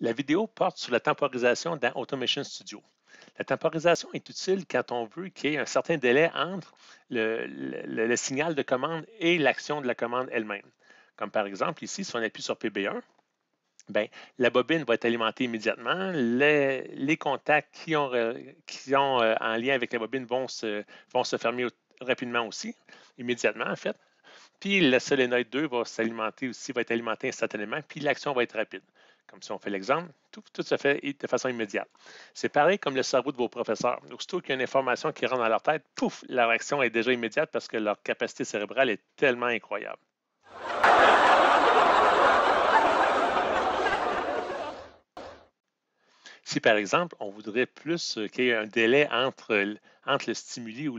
La vidéo porte sur la temporisation dans Automation Studio. La temporisation est utile quand on veut qu'il y ait un certain délai entre le, signal de commande et l'action de la commande elle-même. Comme par exemple ici, si on appuie sur PB1, ben, la bobine va être alimentée immédiatement. Les, contacts qui ont, euh, qui ont euh, en lien avec la bobine vont se, vont se fermer rapidement aussi, immédiatement en fait. Puis la solénoïde 2 va s'alimenter aussi, va être alimenté instantanément, puis l'action va être rapide comme si on fait l'exemple, tout, se fait de façon immédiate. C'est pareil comme le cerveau de vos professeurs. Aussitôt qu'il y a une information qui rentre dans leur tête, pouf, la réaction est déjà immédiate parce que leur capacité cérébrale est tellement incroyable. Si, par exemple, on voudrait plus euh, qu'il y ait un délai entre, le stimuli ou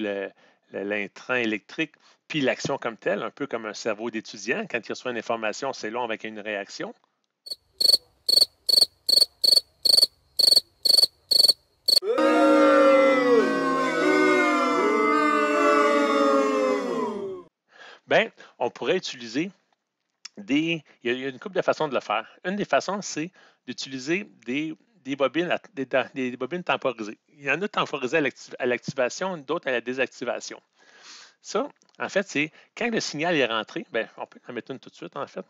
l'intrain électrique puis l'action comme telle, un peu comme un cerveau d'étudiant, quand il reçoit une information, c'est long avec une réaction. on pourrait utiliser des. Il y, a, une couple de façons de le faire. Une des façons, c'est d'utiliser des, bobines des, bobines temporisées. Il y en a temporisées à l'activation, d'autres à la désactivation. Ça, en fait, c'est quand le signal est rentré, bien, on peut en mettre une tout de suite, en fait.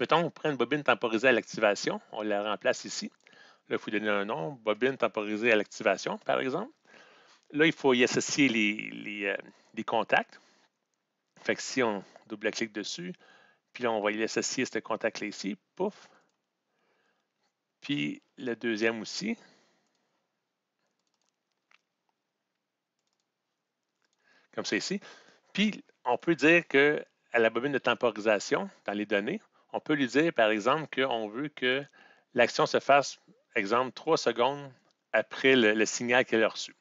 mettons, on prend une bobine temporisée à l'activation, on la remplace ici. Là, il faut donner un nom, bobine temporisée à l'activation, par exemple. Là, il faut y associer les, les euh, contacts. Fait que si on, double-clique dessus. Puis là, on va y associer ce contact-là ici. Pouf. Puis le deuxième aussi. Comme ça ici. Puis on peut dire que à la bobine de temporisation dans les données, on peut lui dire, par exemple, qu'on veut que l'action se fasse, exemple, trois secondes après le signal qu'elle a reçu.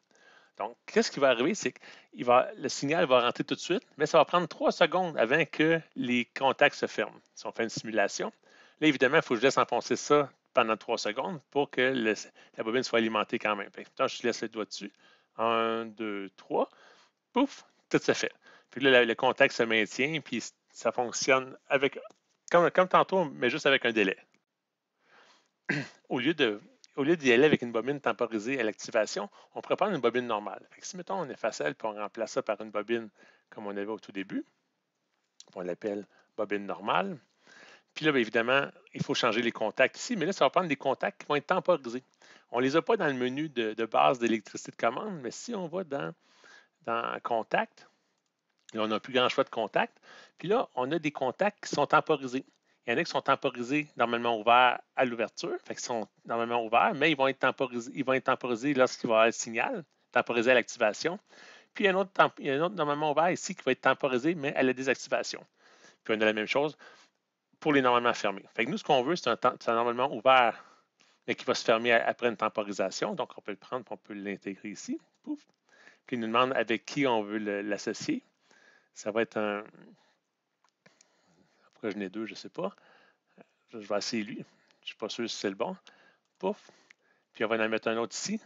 Donc, qu'est-ce qui va arriver? C'est que le signal va rentrer tout de suite, mais ça va prendre trois secondes avant que les contacts se ferment. Si on fait une simulation, là, évidemment, il faut que je laisse enfoncer ça pendant trois secondes pour que la bobine soit alimentée quand même. je laisse le doigt dessus. Un, deux, trois. Pouf, tout se fait. Puis là, le contact se maintient, puis ça fonctionne avec, comme tantôt, mais juste avec un délai. Au lieu de au lieu d'y aller avec une bobine temporisée à l'activation, on prépare une bobine normale. si, mettons, on efface elle puis on remplace ça par une bobine comme on avait au tout début, on l'appelle bobine normale. Puis là, ben, évidemment, il faut changer les contacts ici, mais là, ça va prendre des contacts qui vont être temporisés. On ne les a pas dans le menu de, base d'électricité de commande, mais si on va dans, dans Contact, là, on n'a plus grand choix de contacts. Puis là, on a des contacts qui sont temporisés. Il y en a qui sont temporisés, normalement ouverts à l'ouverture, fait qu'ils sont normalement ouverts, mais ils vont être temporisés, lorsqu'il va y avoir le signal, temporisés à l'activation. Puis il y, a un autre, un autre normalement ouvert ici qui va être temporisé, mais à la désactivation. Puis on a la même chose pour les normalement fermés. Fait que nous, ce qu'on veut, c'est un, normalement ouvert, mais qui va se fermer après une temporisation. Donc, on peut le prendre, on peut l'intégrer ici. Pouf. Puis il nous demande avec qui on veut l'associer. Ça va être un, je n'ai deux, je ne sais pas. Je vais essayer lui. Je ne suis pas sûr si c'est le bon. Pouf. Puis on va en mettre un autre ici.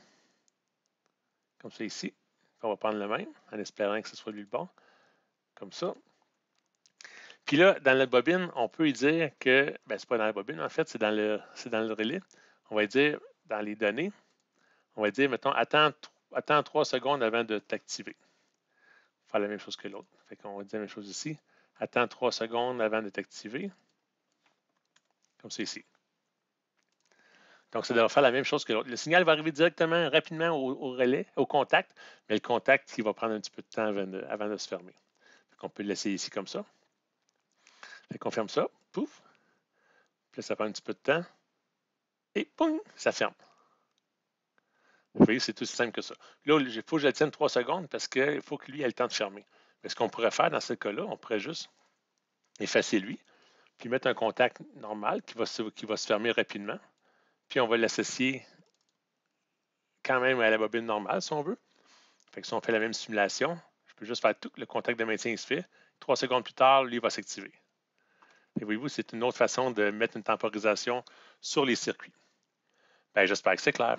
Comme ça ici. on va prendre le même en espérant que ce soit lui le bon. Comme ça. Puis là, dans la bobine, on peut dire que, ben, n'est pas dans la bobine, en fait, c'est dans le, dans le relais. On va dire dans les données, on va dire, mettons, attends, trois secondes avant de t'activer. Faire la même chose que l'autre. Fait qu'on va dire la même chose ici. Attends trois secondes avant d'être activé, comme c'est ici. Donc, ça doit faire la même chose que Le signal va arriver directement, rapidement au, relais, au contact, mais le contact qui va prendre un petit peu de temps avant de, se fermer. Donc, on peut le laisser ici comme ça. On confirme ça. Pouf. Puis ça prend un petit peu de temps. Et poum, ça ferme. Vous voyez, c'est tout simple que ça. Là, il faut que je le tienne trois secondes parce qu'il faut que lui ait le temps de fermer ce qu'on pourrait faire dans ce cas-là, on pourrait juste effacer lui, puis mettre un contact normal qui va se, qui va se fermer rapidement, puis on va l'associer quand même à la bobine normale si on veut. Fait si on fait la même simulation, je peux juste faire tout, le contact de maintien se fait. Trois secondes plus tard, lui va s'activer. Et voyez-vous, c'est une autre façon de mettre une temporisation sur les circuits. Ben, j'espère que c'est clair.